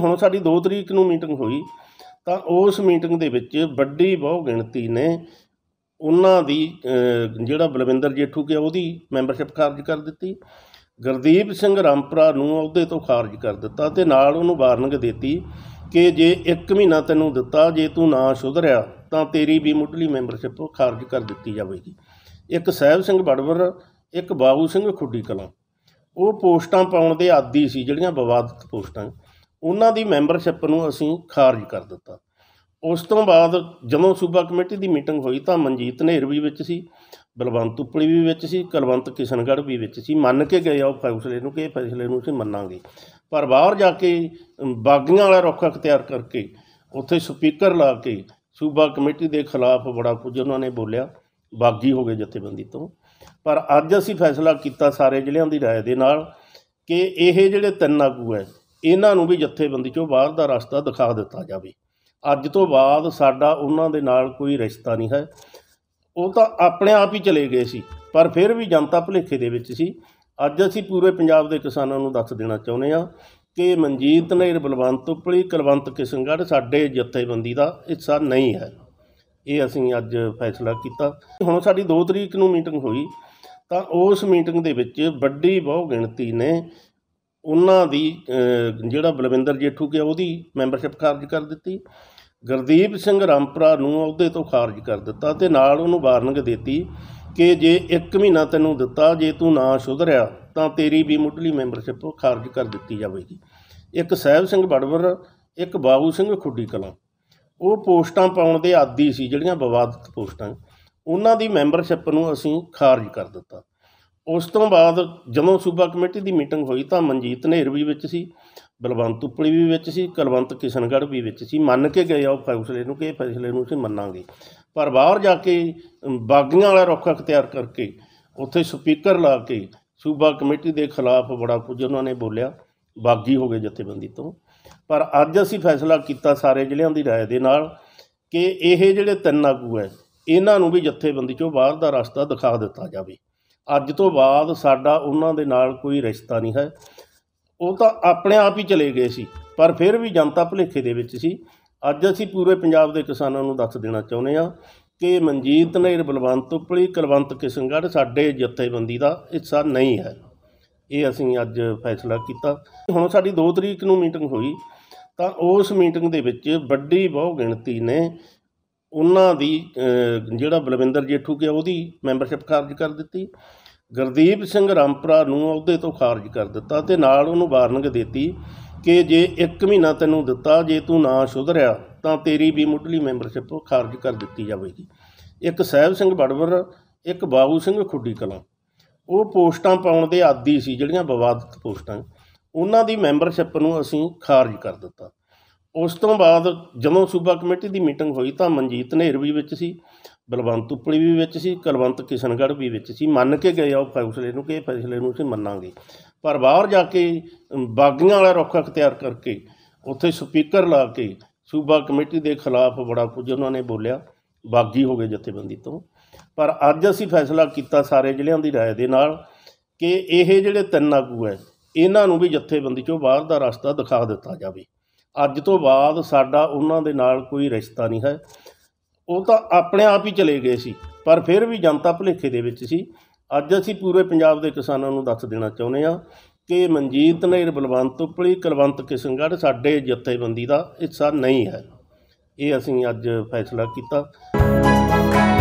ਹੁਣ ਸਾਡੀ 2 ਤਰੀਕ ਨੂੰ ਮੀਟਿੰਗ ਹੋਈ ਤਾਂ ਉਸ ਮੀਟਿੰਗ ਦੇ ਵਿੱਚ ਵੱਡੀ ਬਹੁ ਗਿਣਤੀ ਨੇ ਉਹਨਾਂ ਦੀ ਜਿਹੜਾ ਬਲਵਿੰਦਰ ਜੇਠੂ ਕਿ ਉਹਦੀ ਮੈਂਬਰਸ਼ਿਪ ਖਾਰਜ ਕਰ ਦਿੱਤੀ ਗੁਰਦੀਪ ਸਿੰਘ ਰਾਮਪਰਾ ਨੂੰ ਅਹੁਦੇ ਤੋਂ ਖਾਰਜ ਕਰ ਦਿੱਤਾ ਤੇ ਨਾਲ ਉਹਨੂੰ ਵਾਰਨਿੰਗ ਦਿੱਤੀ ਕਿ ਜੇ 1 ਮਹੀਨਾ ਤੈਨੂੰ ਦਿੱਤਾ ਜੇ ਤੂੰ ਨਾ ਸੁਧਰਿਆ ਤਾਂ ਤੇਰੀ ਵੀ ਮੁੱਢਲੀ ਮੈਂਬਰਸ਼ਿਪ ਖਾਰਜ ਕਰ ਦਿੱਤੀ ਜਾਵੇਗੀ ਇੱਕ ਸਹਿਬ ਸਿੰਘ ਬੜਵਰ ਇੱਕ ਬਾਬੂ ਸਿੰਘ ਖੁੱਡੀ ਕਲਾ ਉਹ ਪੋਸਟਾਂ ਪਾਉਣ ਦੇ ਆਦੀ ਸੀ ਜਿਹੜੀਆਂ ਵਿਵਾਦਤ ਪੋਸਟਾਂ ਉਹਨਾਂ ਦੀ ਮੈਂਬਰਸ਼ਿਪ ਨੂੰ ਅਸੀਂ ਖਾਰਜ ਕਰ ਦਿੱਤਾ ਉਸ ਤੋਂ ਬਾਅਦ ਜਦੋਂ ਸੂਬਾ ਕਮੇਟੀ ਦੀ ਮੀਟਿੰਗ ਹੋਈ ਤਾਂ ਮਨਜੀਤ ਨੇਰ ਵੀ ਵਿੱਚ ਸੀ ਬਲਵੰਤ ਉਪਲੀ ਵੀ ਵਿੱਚ ਸੀ ਕਲਵੰਤ ਕਿਸ਼ਨਗੜ੍ਹ ਵੀ ਵਿੱਚ ਸੀ ਮੰਨ ਕੇ ਗਏ ਉਹ ਫੈਸਲੇ ਨੂੰ ਕਿ ਇਹ ਫੈਸਲੇ ਨੂੰ ਅਸੀਂ ਮੰਨਾਂਗੇ ਪਰ ਬਾਹਰ ਜਾ ਕੇ ਬਾਗੀਆਂ ਵਾਲਾ ਰੁੱਖ ਅਖਤਿਆਰ ਕਰਕੇ ਉੱਥੇ ਸਪੀਕਰ ਲਾ ਕੇ ਸੂਬਾ ਕਮੇਟੀ ਦੇ ਖਿਲਾਫ ਬੜਾ ਕੁਝ ਉਹਨਾਂ ਨੇ ਬੋਲਿਆ ਬਾਗੀ ਹੋ ਗਏ ਜਥੇਬੰਦੀ ਤੋਂ ਪਰ ਅੱਜ ਅਸੀਂ ਫੈਸਲਾ ਕੀਤਾ ਸਾਰੇ ਜ਼ਿਲ੍ਹਿਆਂ ਦੀ رائے ਦੇ ਨਾਲ ਕਿ ਇਹ ਜਿਹੜੇ ਤਿੰਨ ਆਗੂ ਹੈ ਇਹਨਾਂ ਨੂੰ ਵੀ ਜਥੇਬੰਦੀ ਚੋਂ ਬਾਹਰ ਦਾ ਰਸਤਾ ਦਿਖਾ ਦਿੱਤਾ ਜਾਵੇ ਅੱਜ ਤੋਂ ਬਾਅਦ ਸਾਡਾ ਉਹਨਾਂ ਦੇ ਨਾਲ ਕੋਈ ਰਿਸ਼ਤਾ ਨਹੀਂ ਹੈ ਉਹ ਤਾਂ ਆਪਣੇ ਆਪ ਹੀ ਚਲੇ ਗਏ ਸੀ ਪਰ ਫਿਰ ਵੀ ਜਨਤਾ ਭਲੇਖੇ ਦੇ ਵਿੱਚ ਸੀ ਅੱਜ ਅਸੀਂ ਪੂਰੇ ਪੰਜਾਬ ਦੇ ਕਿਸਾਨਾਂ ਨੂੰ ਦੱਸ ਦੇਣਾ ਚਾਹੁੰਦੇ ਹਾਂ ਕਿ ਮਨਜੀਤ ਨੇਰ ਬਲਵੰਤ ਉਪਲੀ ਕਲਵੰਤ ਕਿਸੰਗੜ ਸਾਡੇ ਜਥੇਬੰਦੀ ਦਾ ਹਿੱਸਾ ਨਹੀਂ ਹੈ ਇਹ ਅਸੀਂ ਅੱਜ ਫੈਸਲਾ ਕੀਤਾ ਹੁਣ ਸਾਡੀ 2 ਤਰੀਕ ਨੂੰ ਮੀਟਿੰਗ ਹੋਈ ਤਾਂ ਉਸ ਮੀਟਿੰਗ ਦੇ ਵਿੱਚ ਵੱਡੀ ਬਹੁ ਗਿਣਤੀ ਨੇ ਉਹਨਾਂ ਦੀ ਜਿਹੜਾ ਬਲਵਿੰਦਰ ਜੇਠੂ ਕਿ ਉਹਦੀ ਮੈਂਬਰਸ਼ਿਪ ਖਾਰਜ ਕਰ ਦਿੱਤੀ ਗੁਰਦੀਪ ਸਿੰਘ ਰਾਮਪਰਾ ਨੂੰ ਅਹੁਦੇ ਤੋਂ ਖਾਰਜ ਕਰ ਦਿੱਤਾ ਤੇ ਨਾਲ ਉਹਨੂੰ ਵਾਰਨਿੰਗ ਦਿੱਤੀ ਕਿ ਜੇ 1 ਮਹੀਨਾ ਤੈਨੂੰ ਦਿੱਤਾ ਜੇ ਤੂੰ ਨਾ ਸੁਧਰਿਆ ਤਾਂ ਤੇਰੀ ਵੀ ਮੁੱਢਲੀ ਮੈਂਬਰਸ਼ਿਪ ਖਾਰਜ ਕਰ ਦਿੱਤੀ ਜਾਵੇਗੀ ਇੱਕ ਸਹਿਬ ਸਿੰਘ ਬੜਵਰ ਇੱਕ ਬਾਬੂ ਸਿੰਘ ਖੁੱਡੀ ਕਲਾਂ ਉਹ ਪੋਸਟਾਂ ਪਾਉਣ ਦੇ ਆਦੀ ਸੀ ਜਿਹੜੀਆਂ ਵਿਵਾਦਿਤ ਪੋਸਟਾਂ ਉਹਨਾਂ ਦੀ ਮੈਂਬਰਸ਼ਿਪ ਨੂੰ ਅਸੀਂ ਖਾਰਜ ਕਰ ਦਿੱਤਾ ਉਸ ਤੋਂ ਬਾਅਦ ਜਦੋਂ ਸੂਬਾ ਕਮੇਟੀ ਦੀ ਮੀਟਿੰਗ ਹੋਈ ਤਾਂ ਮਨਜੀਤ ਨੇਰ ਵੀ ਵਿੱਚ ਸੀ ਬਲਵੰਤ ਉਪਲੀ ਵੀ ਵਿੱਚ ਸੀ ਕਲਵੰਤ ਕਿਸ਼ਨਗੜ੍ਹ ਵੀ ਵਿੱਚ ਸੀ ਮੰਨ ਕੇ ਗਏ ਉਹ ਫੈਸਲੇ ਨੂੰ ਕਿ ਇਹ ਫੈਸਲੇ ਨੂੰ ਅਸੀਂ ਮੰਨਾਂਗੇ ਪਰ ਬਾਹਰ ਜਾ ਕੇ ਬਾਗੀਆਂ ਵਾਲਾ ਰੁੱਖ ਅਖਤਿਆਰ ਕਰਕੇ ਉੱਥੇ ਸਪੀਕਰ ਲਾ ਕੇ ਸੂਬਾ ਕਮੇਟੀ ਦੇ ਖਿਲਾਫ ਬੜਾ ਕੁਝ ਉਹਨਾਂ ਨੇ ਬੋਲਿਆ ਬਾਗੀ ਹੋ ਗਏ ਜਥੇਬੰਦੀ ਤੋਂ ਪਰ ਅੱਜ ਅਸੀਂ ਫੈਸਲਾ ਕੀਤਾ ਸਾਰੇ ਜ਼ਿਲ੍ਹਿਆਂ ਦੀ رائے ਦੇ ਨਾਲ ਕਿ ਇਹ ਜਿਹੜੇ ਤਿੰਨ ਆਗੂ ਐ ਇਹਨਾਂ ਨੂੰ ਵੀ ਜਥੇਬੰਦੀ ਚੋਂ ਬਾਹਰ ਦਾ ਰਸਤਾ ਦਿਖਾ ਦਿੱਤਾ ਜਾਵੇ ਅੱਜ ਤੋਂ ਬਾਅਦ ਸਾਡਾ ਉਹਨਾਂ ਦੇ ਨਾਲ ਕੋਈ ਰਿਸ਼ਤਾ ਨਹੀਂ ਹੈ ਉਹ ਤਾਂ ਆਪਣੇ ਆਪ ਹੀ ਚਲੇ ਗਏ ਸੀ ਪਰ ਫਿਰ ਵੀ ਜਨਤਾ ਭੁਲੇਖੇ ਦੇ ਵਿੱਚ ਸੀ ਅੱਜ ਅਸੀਂ ਪੂਰੇ ਪੰਜਾਬ ਦੇ ਕਿਸਾਨਾਂ ਨੂੰ ਦੱਸ ਦੇਣਾ ਚਾਹੁੰਦੇ ਆ ਕਿ ਮਨਜੀਤ ਨੇਰ ਬਲਵੰਤ ਉਪਲੀ ਕਲਵੰਤ ਕਿਸੰਗੜ ਸਾਡੇ ਜਥੇਬੰਦੀ ਦਾ ਹਿੱਸਾ ਨਹੀਂ ਹੈ ਇਹ ਅਸੀਂ ਅੱਜ ਫੈਸਲਾ ਕੀਤਾ ਹੁਣ ਸਾਡੀ 2 ਤਰੀਕ ਨੂੰ ਮੀਟਿੰਗ ਹੋਈ ਤਾਂ ਉਸ ਮੀਟਿੰਗ ਦੇ ਵਿੱਚ ਵੱਡੀ ਬਹੁ ਗਿਣਤੀ ਨੇ ਉਹਨਾਂ ਦੀ ਜਿਹੜਾ ਬਲਵਿੰਦਰ ਜੇਠੂ ਕੇ ਉਹਦੀ ਮੈਂਬਰਸ਼ਿਪ ਖਾਰਜ ਕਰ ਦਿੱਤੀ ਗਰਦੀਪ ਸਿੰਘ ਰਾਮਪੁਰਾ ਨੂੰ ਅਹੁਦੇ ਤੋਂ ਖਾਰਜ ਕਰ ਦਿੱਤਾ ਤੇ ਨਾਲ ਉਹਨੂੰ ਵਾਰਨਿੰਗ ਦਿੱਤੀ ਕਿ ਜੇ 1 ਮਹੀਨਾ ਤੈਨੂੰ ਦਿੱਤਾ ਜੇ ਤੂੰ ਨਾ ਸੁਧਰਿਆ ਤਾਂ ਤੇਰੀ ਵੀ ਮੁੱਢਲੀ ਮੈਂਬਰਸ਼ਿਪ ਖਾਰਜ ਕਰ ਦਿੱਤੀ ਜਾਵੇਗੀ ਇੱਕ ਸਹਿਬ ਸਿੰਘ ਬੜਵਰ ਇੱਕ ਬਾਬੂ ਸਿੰਘ ਖੁੱਡੀ ਕਲਾਂ ਉਹ ਪੋਸਟਾਂ ਪਾਉਣ ਦੇ ਆਦੀ ਸੀ ਜਿਹੜੀਆਂ ਵਿਵਾਦਿਤ ਪੋਸਟਾਂ ਉਹਨਾਂ ਦੀ ਮੈਂਬਰਸ਼ਿਪ ਨੂੰ ਅਸੀਂ ਖਾਰਜ ਕਰ ਦਿੱਤਾ ਉਸ ਤੋਂ ਬਾਅਦ ਜਦੋਂ ਸੂਬਾ ਕਮੇਟੀ ਦੀ ਮੀਟਿੰਗ ਹੋਈ ਤਾਂ ਮਨਜੀਤ ਨੇਰ ਵੀ ਵਿੱਚ ਸੀ ਬਲਵੰਤ ਉਪਲੀ ਵੀ ਵਿੱਚ ਸੀ ਕਲਵੰਤ ਕਿਸ਼ਨਗੜ੍ਹ ਵੀ ਵਿੱਚ ਸੀ ਮੰਨ ਕੇ ਗਏ ਆ ਉਹ ਫੈਸਲੇ ਨੂੰ ਕਿ ਇਹ ਫੈਸਲੇ ਨੂੰ ਅਸੀਂ ਮੰਨਾਂਗੇ ਪਰ ਬਾਹਰ ਜਾ ਕੇ ਬਾਗੀਆਂ ਵਾਲਾ ਰੁੱਖ ਅਖਤਿਆਰ ਕਰਕੇ ਉੱਥੇ ਸਪੀਕਰ ਲਾ ਕੇ ਸੂਬਾ ਕਮੇਟੀ ਦੇ ਖਿਲਾਫ ਬੜਾ ਕੁਝ ਉਹਨਾਂ ਨੇ ਬੋਲਿਆ ਬਾਗੀ ਹੋ ਗਏ ਜਥੇਬੰਦੀ ਤੋਂ ਪਰ ਅੱਜ ਅਸੀਂ ਫੈਸਲਾ ਕੀਤਾ ਸਾਰੇ ਜ਼ਿਲ੍ਹਿਆਂ ਦੀ رائے ਦੇ ਨਾਲ ਕਿ ਇਹ ਜਿਹੜੇ ਤਿੰਨ ਆਗੂ ਹੈ ਇਹਨਾਂ ਨੂੰ ਵੀ ਜਥੇਬੰਦੀ ਚੋਂ ਬਾਹਰ ਦਾ ਰਸਤਾ ਦਿਖਾ ਦਿੱਤਾ ਜਾਵੇ ਅੱਜ ਤੋਂ ਬਾਅਦ ਸਾਡਾ ਉਹਨਾਂ ਦੇ ਨਾਲ ਕੋਈ ਰਿਸ਼ਤਾ ਨਹੀਂ ਹੈ ਉਹ ਤਾਂ ਆਪਣੇ ਆਪ ਹੀ ਚਲੇ ਗਏ ਸੀ ਪਰ ਫਿਰ ਵੀ ਜਨਤਾ ਭਲੇਖੇ ਦੇ ਵਿੱਚ ਸੀ ਅੱਜ ਅਸੀਂ ਪੂਰੇ ਪੰਜਾਬ ਦੇ ਕਿਸਾਨਾਂ ਨੂੰ ਦੱਸ ਦੇਣਾ ਚਾਹੁੰਦੇ ਹਾਂ ਕਿ ਮਨਜੀਤ ਨੇਰ ਬਲਵੰਤ ਉਪਲੀ ਕਲਵੰਤ ਕਿਸੰਗੜ ਸਾਡੇ ਜਥੇਬੰਦੀ ਦਾ ਹਿੱਸਾ ਨਹੀਂ ਹੈ ਇਹ ਅਸੀਂ ਅੱਜ ਫੈਸਲਾ ਕੀਤਾ